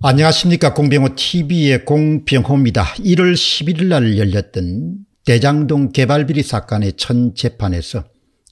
안녕하십니까 공병호TV의 공병호입니다. 1월 11일 날 열렸던 대장동 개발비리 사건의 첫 재판에서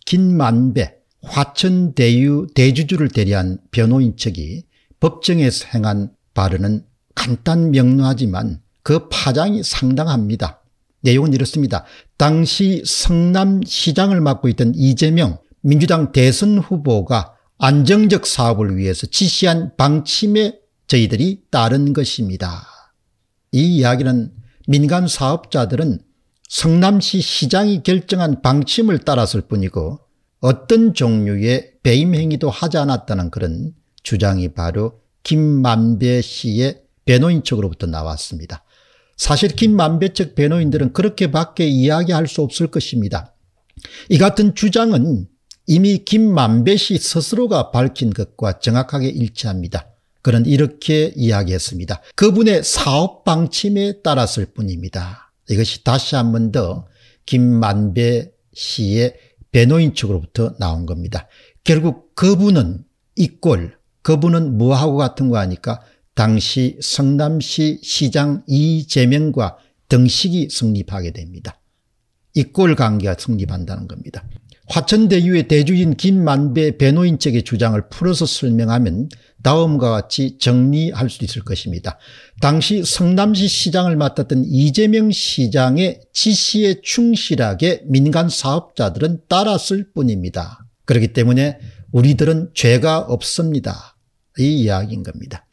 김만배 화천대유 대주주를 대리한 변호인 측이 법정에서 행한 발언은 간단 명료하지만 그 파장이 상당합니다. 내용은 이렇습니다. 당시 성남시장을 맡고 있던 이재명 민주당 대선 후보가 안정적 사업을 위해서 지시한 방침에 저희들이 따른 것입니다. 이 이야기는 민간 사업자들은 성남시 시장이 결정한 방침을 따랐을 뿐이고 어떤 종류의 배임 행위도 하지 않았다는 그런 주장이 바로 김만배 씨의 변호인 측으로부터 나왔습니다. 사실 김만배 측 변호인들은 그렇게밖에 이야기할 수 없을 것입니다. 이 같은 주장은 이미 김만배 씨 스스로가 밝힌 것과 정확하게 일치합니다. 그는 이렇게 이야기했습니다. 그분의 사업 방침에 따랐을 뿐입니다. 이것이 다시 한 번 더 김만배 씨의 배노인 측으로부터 나온 겁니다. 결국 그분은 이꼴, 그분은 뭐하고 같은 거 하니까 당시 성남시 시장 이재명과 등식이 성립하게 됩니다. 이꼴 관계가 성립한다는 겁니다. 화천대유의 대주인 김만배 배노인 측의 주장을 풀어서 설명하면 다음과 같이 정리할 수 있을 것입니다. 당시 성남시 시장을 맡았던 이재명 시장의 지시에 충실하게 민간 사업자들은 따랐을 뿐입니다. 그렇기 때문에 우리들은 죄가 없습니다. 이 이야기인 겁니다.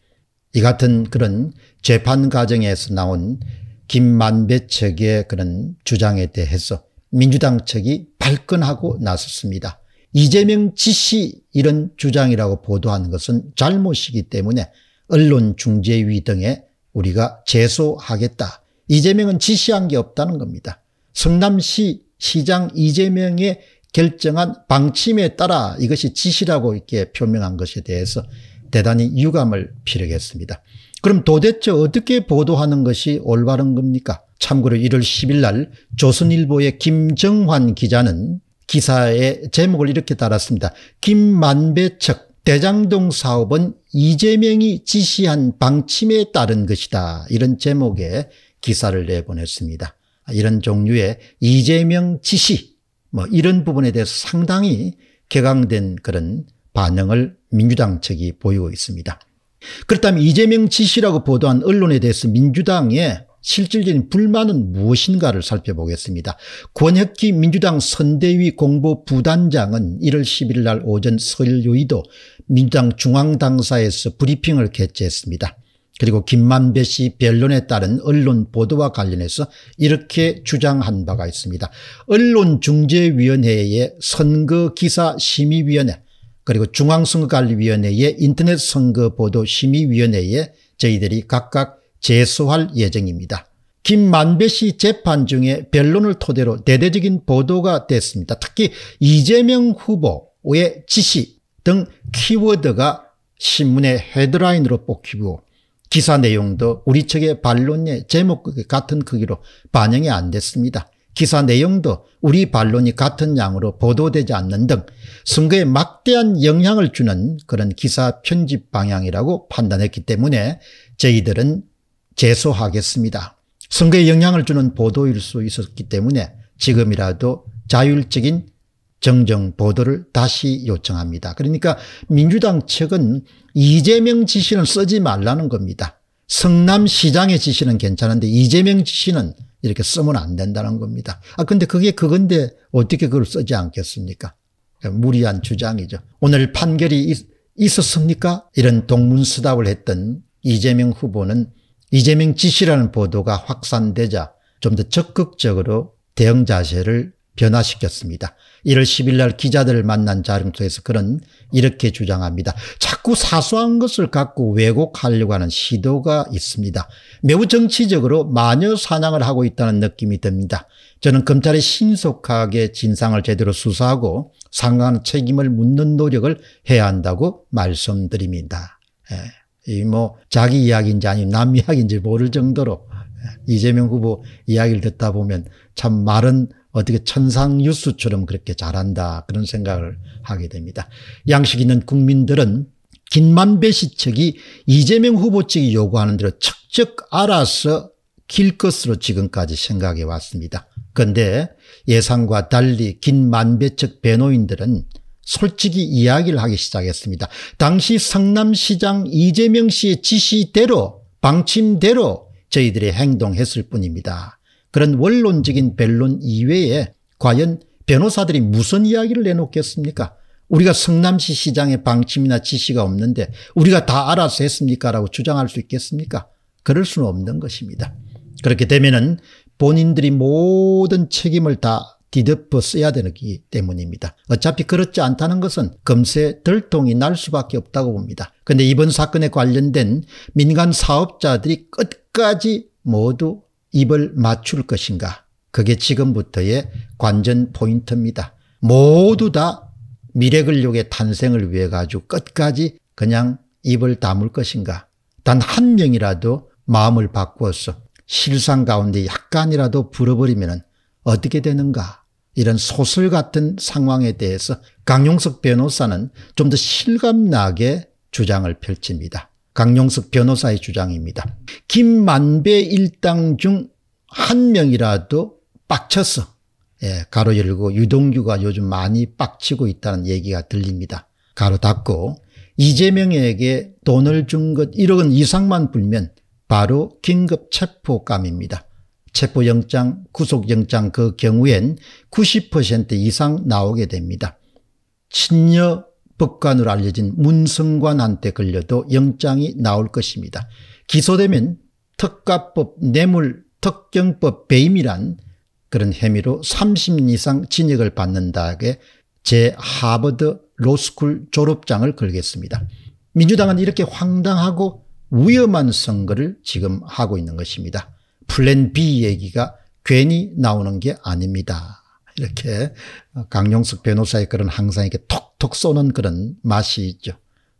이 같은 그런 재판 과정에서 나온 김만배 측의 그런 주장에 대해서 민주당 측이 발끈하고 나섰습니다. 이재명 지시 이런 주장이라고 보도하는 것은 잘못이기 때문에 언론중재위 등에 우리가 제소하겠다. 이재명은 지시한 게 없다는 겁니다. 성남시 시장 이재명의 결정한 방침에 따라 이것이 지시라고 이렇게 표명한 것에 대해서 대단히 유감을 피력했습니다. 그럼 도대체 어떻게 보도하는 것이 올바른 겁니까? 참고로 1월 10일 날 조선일보의 김정환 기자는 기사의 제목을 이렇게 달았습니다. 김만배척 대장동 사업은 이재명이 지시한 방침에 따른 것이다. 이런 제목의 기사를 내보냈습니다. 이런 종류의 이재명 지시 뭐 이런 부분에 대해서 상당히 개강된 그런 반응을 민주당 측이 보이고 있습니다. 그렇다면 이재명 지시라고 보도한 언론에 대해서 민주당의 실질적인 불만은 무엇인가를 살펴보겠습니다. 권혁기 민주당 선대위 공보 부단장은 1월 11일 날 오전 서일 요이도 민주당 중앙당사에서 브리핑을 개최했습니다. 그리고 김만배 씨 변론에 따른 언론 보도와 관련해서 이렇게 주장한 바가 있습니다. 언론중재위원회의 선거기사심의위원회 그리고 중앙선거관리위원회의 인터넷선거보도심의위원회에 저희들이 각각 제소할 예정입니다. 김만배 씨 재판 중에 변론을 토대로 대대적인 보도가 됐습니다. 특히 이재명 후보의 지시 등 키워드가 신문의 헤드라인으로 뽑히고 기사 내용도 우리 측의 반론의 제목 같은 크기로 반영이 안 됐습니다. 기사 내용도 우리 반론이 같은 양으로 보도되지 않는 등 선거에 막대한 영향을 주는 그런 기사 편집 방향이라고 판단했기 때문에 저희들은 제소하겠습니다. 선거에 영향을 주는 보도일 수 있었기 때문에 지금이라도 자율적인 정정 보도를 다시 요청합니다. 그러니까 민주당 측은 이재명 지시는 쓰지 말라는 겁니다. 성남시장의 지시는 괜찮은데 이재명 지시는 이렇게 쓰면 안 된다는 겁니다. 아 근데 그게 그건데 어떻게 그걸 쓰지 않겠습니까? 무리한 주장이죠. 오늘 판결이 있, 있었습니까? 이런 동문수답을 했던 이재명 후보는 이재명 지시라는 보도가 확산되자 좀 더 적극적으로 대응 자세를 변화시켰습니다. 1월 10일 날 기자들을 만난 자림소에서 그런 이렇게 주장합니다. 자꾸 사소한 것을 갖고 왜곡하려고 하는 시도가 있습니다. 매우 정치적으로 마녀 사냥을 하고 있다는 느낌이 듭니다. 저는 검찰이 신속하게 진상을 제대로 수사하고 상관 책임을 묻는 노력을 해야 한다고 말씀드립니다. 예. 이뭐 자기 이야기인지 아니면 남 이야기인지 모를 정도로 예, 이재명 후보 이야기를 듣다 보면 참 말은 어떻게 천상 유수처럼 그렇게 잘한다 그런 생각을 하게 됩니다. 양식 있는 국민들은 김만배 시측이 이재명 후보 측이 요구하는 대로 척척 알아서 길 것으로 지금까지 생각해 왔습니다. 그런데 예상과 달리 김만배 측 변호인들은 솔직히 이야기를 하기 시작했습니다. 당시 성남시장 이재명 씨의 지시대로 방침대로 저희들이 행동했을 뿐입니다. 그런 원론적인 변론 이외에 과연 변호사들이 무슨 이야기를 내놓겠습니까? 우리가 성남시 시장의 방침이나 지시가 없는데 우리가 다 알아서 했습니까? 라고 주장할 수 있겠습니까? 그럴 수는 없는 것입니다. 그렇게 되면 은 본인들이 모든 책임을 다 뒤덮어 써야 되기 때문입니다. 어차피 그렇지 않다는 것은 금세 들통이 날 수밖에 없다고 봅니다. 그런데 이번 사건에 관련된 민간 사업자들이 끝까지 모두 입을 맞출 것인가 그게 지금부터의 관전 포인트입니다. 모두 다 미래근력의 탄생을 위해 가지고 끝까지 그냥 입을 다물 것인가 단 한 명이라도 마음을 바꾸어서 실상 가운데 약간이라도 불어버리면 어떻게 되는가 이런 소설 같은 상황에 대해서 강용석 변호사는 좀 더 실감나게 주장을 펼칩니다. 강용석 변호사의 주장입니다. 김만배 일당 중 한 명이라도 빡쳤어. 예, 가로 열고 유동규가 요즘 많이 빡치고 있다는 얘기가 들립니다. 가로 닫고 이재명에게 돈을 준 것 1억 원 이상만 불면 바로 긴급 체포감입니다. 체포영장, 구속영장 그 경우엔 90% 이상 나오게 됩니다. 친여 법관으로 알려진 문성관한테 걸려도 영장이 나올 것입니다. 기소되면 특가법, 뇌물, 특경법 배임이란 그런 혐의로 30년 이상 징역을 받는다에 제 하버드 로스쿨 졸업장을 걸겠습니다. 민주당은 이렇게 황당하고 위험한 선거를 지금 하고 있는 것입니다. 플랜 B 얘기가 괜히 나오는 게 아닙니다. 이렇게 강용석 변호사의 그런 항상 이렇게 톡톡 쏘는 그런 맛이 있죠.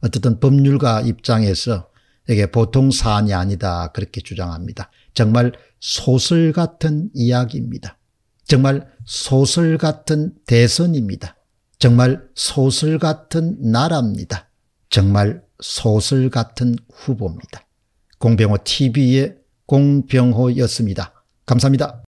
어쨌든 법률가 입장에서 이게 보통 사안이 아니다 그렇게 주장합니다. 정말 소설 같은 이야기입니다. 정말 소설 같은 대선입니다. 정말 소설 같은 나라입니다. 정말 소설 같은 후보입니다. 공병호 TV의 공병호였습니다. 감사합니다.